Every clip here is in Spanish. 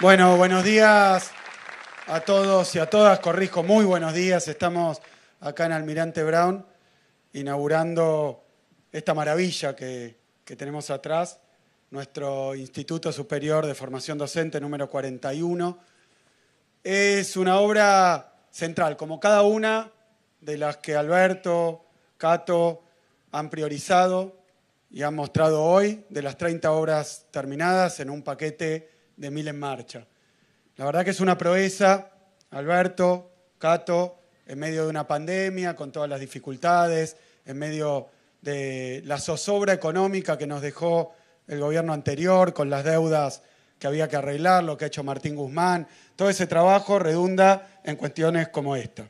Bueno, buenos días a todos y a todas. Corrijo, muy buenos días. Estamos acá en Almirante Brown inaugurando esta maravilla que, tenemos atrás, nuestro Instituto Superior de Formación Docente número 41. Es una obra central, como cada una de las que Alberto, Cato han priorizado y han mostrado hoy, de las 30 obras terminadas en un paquete de Mil en Marcha. La verdad que es una proeza, Alberto, Cato, en medio de una pandemia, con todas las dificultades, en medio de la zozobra económica que nos dejó el gobierno anterior, con las deudas que había que arreglar, lo que ha hecho Martín Guzmán, todo ese trabajo redunda en cuestiones como esta.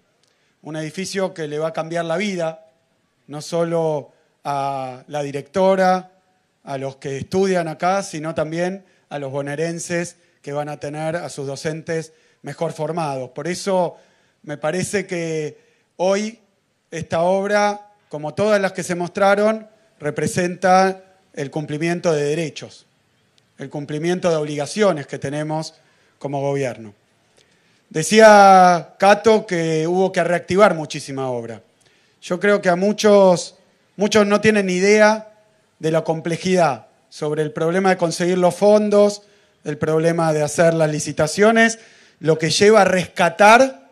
Un edificio que le va a cambiar la vida, no solo a la directora, a los que estudian acá, sino también a los bonaerenses que van a tener a sus docentes mejor formados. Por eso me parece que hoy esta obra, como todas las que se mostraron, representa el cumplimiento de derechos, el cumplimiento de obligaciones que tenemos como gobierno. Decía Cato que hubo que reactivar muchísima obra. Yo creo que a muchos, muchos no tienen idea de la complejidad sobre el problema de conseguir los fondos, el problema de hacer las licitaciones, lo que lleva a rescatar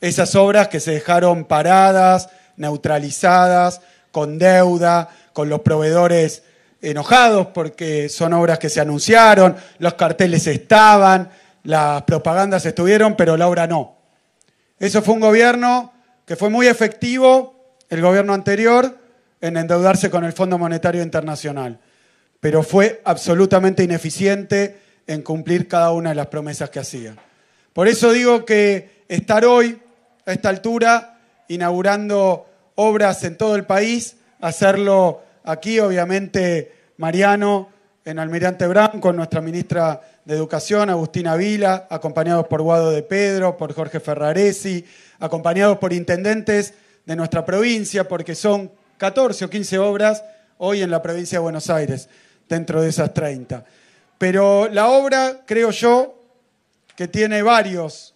esas obras que se dejaron paradas, neutralizadas, con deuda, con los proveedores enojados porque son obras que se anunciaron, los carteles estaban, las propagandas estuvieron, pero la obra no. Eso fue un gobierno que fue muy efectivo, el gobierno anterior, en endeudarse con el Fondo Monetario Internacional pero fue absolutamente ineficiente en cumplir cada una de las promesas que hacía. Por eso digo que estar hoy, a esta altura, inaugurando obras en todo el país, hacerlo aquí, obviamente, Mariano, en Almirante Branco, con nuestra ministra de Educación, Agustina Vila, acompañados por Guado de Pedro, por Jorge Ferraresi, acompañados por intendentes de nuestra provincia, porque son 14 o 15 obras hoy en la provincia de Buenos Aires dentro de esas 30. Pero la obra, creo yo, que tiene varios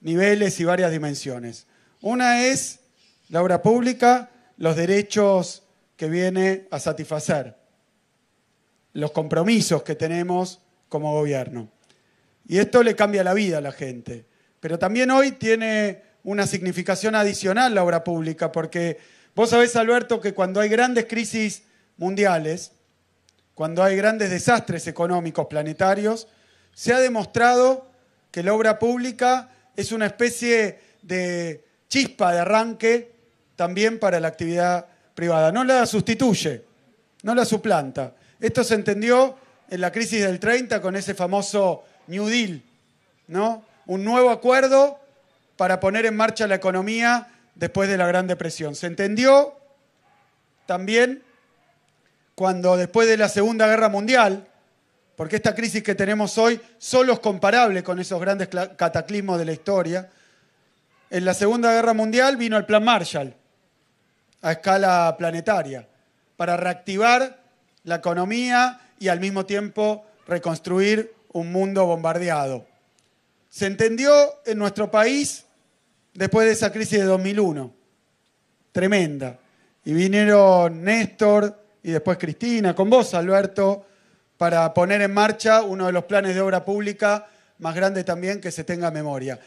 niveles y varias dimensiones. Una es la obra pública, los derechos que viene a satisfacer, los compromisos que tenemos como gobierno. Y esto le cambia la vida a la gente. Pero también hoy tiene una significación adicional la obra pública, porque vos sabés, Alberto, que cuando hay grandes crisis mundiales, cuando hay grandes desastres económicos planetarios, se ha demostrado que la obra pública es una especie de chispa de arranque también para la actividad privada. No la sustituye, no la suplanta. Esto se entendió en la crisis del 30 con ese famoso New Deal, ¿no? Un nuevo acuerdo para poner en marcha la economía después de la Gran Depresión. Se entendió también cuando después de la Segunda Guerra Mundial, porque esta crisis que tenemos hoy solo es comparable con esos grandes cataclismos de la historia, en la Segunda Guerra Mundial vino el Plan Marshall a escala planetaria para reactivar la economía y al mismo tiempo reconstruir un mundo bombardeado. Se entendió en nuestro país después de esa crisis de 2001, tremenda. Y vinieron Néstor, y después Cristina, con vos, Alberto, para poner en marcha uno de los planes de obra pública más grande también que se tenga memoria.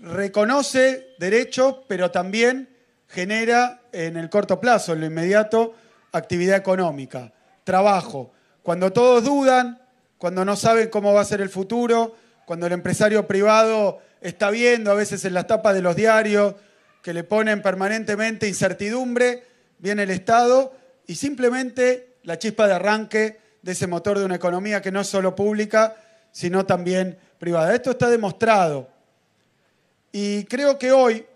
Reconoce derechos, pero también genera en el corto plazo, en lo inmediato, actividad económica, trabajo. Cuando todos dudan, cuando no saben cómo va a ser el futuro, cuando el empresario privado está viendo a veces en las tapas de los diarios que le ponen permanentemente incertidumbre, viene el Estado y simplemente la chispa de arranque de ese motor de una economía que no es solo pública, sino también privada. Esto está demostrado. Y creo que hoy,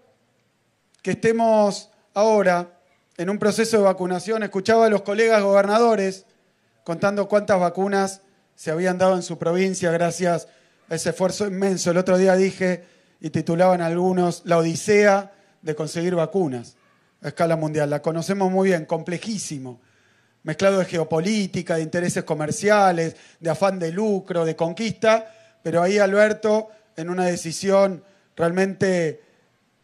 que estemos ahora en un proceso de vacunación, escuchaba a los colegas gobernadores contando cuántas vacunas se habían dado en su provincia gracias a ese esfuerzo inmenso. El otro día dije y titulaban algunos La Odisea de conseguir vacunas a escala mundial. La conocemos muy bien, complejísimo, mezclado de geopolítica, de intereses comerciales, de afán de lucro, de conquista, pero ahí Alberto, en una decisión realmente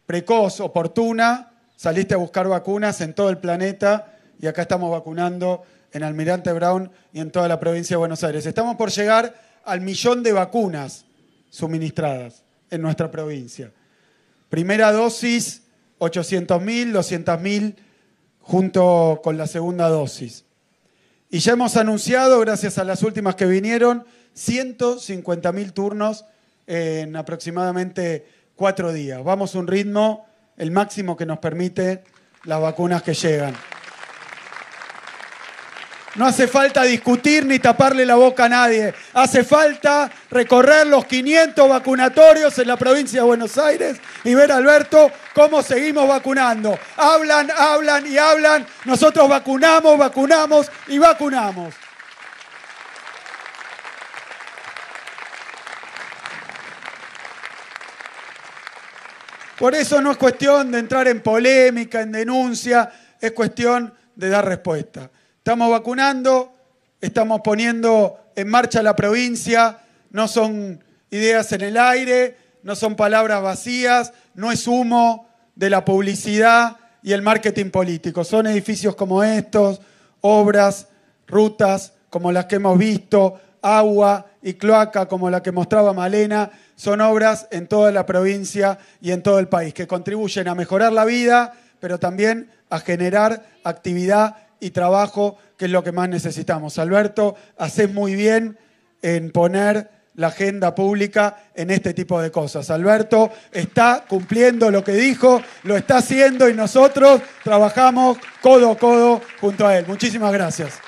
precoz, oportuna, saliste a buscar vacunas en todo el planeta y acá estamos vacunando en Almirante Brown y en toda la provincia de Buenos Aires. Estamos por llegar al millón de vacunas suministradas en nuestra provincia. Primera dosis 800.000, 200.000 junto con la segunda dosis. Y ya hemos anunciado, gracias a las últimas que vinieron, 150.000 turnos en aproximadamente cuatro días. Vamos a un ritmo, el máximo que nos permite las vacunas que llegan. No hace falta discutir ni taparle la boca a nadie. Hace falta recorrer los 500 vacunatorios en la provincia de Buenos Aires y ver, Alberto, cómo seguimos vacunando. Hablan, hablan y hablan. Nosotros vacunamos, vacunamos y vacunamos. Por eso no es cuestión de entrar en polémica, en denuncia, es cuestión de dar respuesta. Estamos vacunando, estamos poniendo en marcha la provincia, no son ideas en el aire, no son palabras vacías, no es humo de la publicidad y el marketing político. Son edificios como estos, obras, rutas como las que hemos visto, agua y cloaca como la que mostraba Malena, son obras en toda la provincia y en todo el país que contribuyen a mejorar la vida, pero también a generar actividad y trabajo, que es lo que más necesitamos. Alberto, hace muy bien en poner la agenda pública en este tipo de cosas. Alberto está cumpliendo lo que dijo, lo está haciendo y nosotros trabajamos codo a codo junto a él. Muchísimas gracias.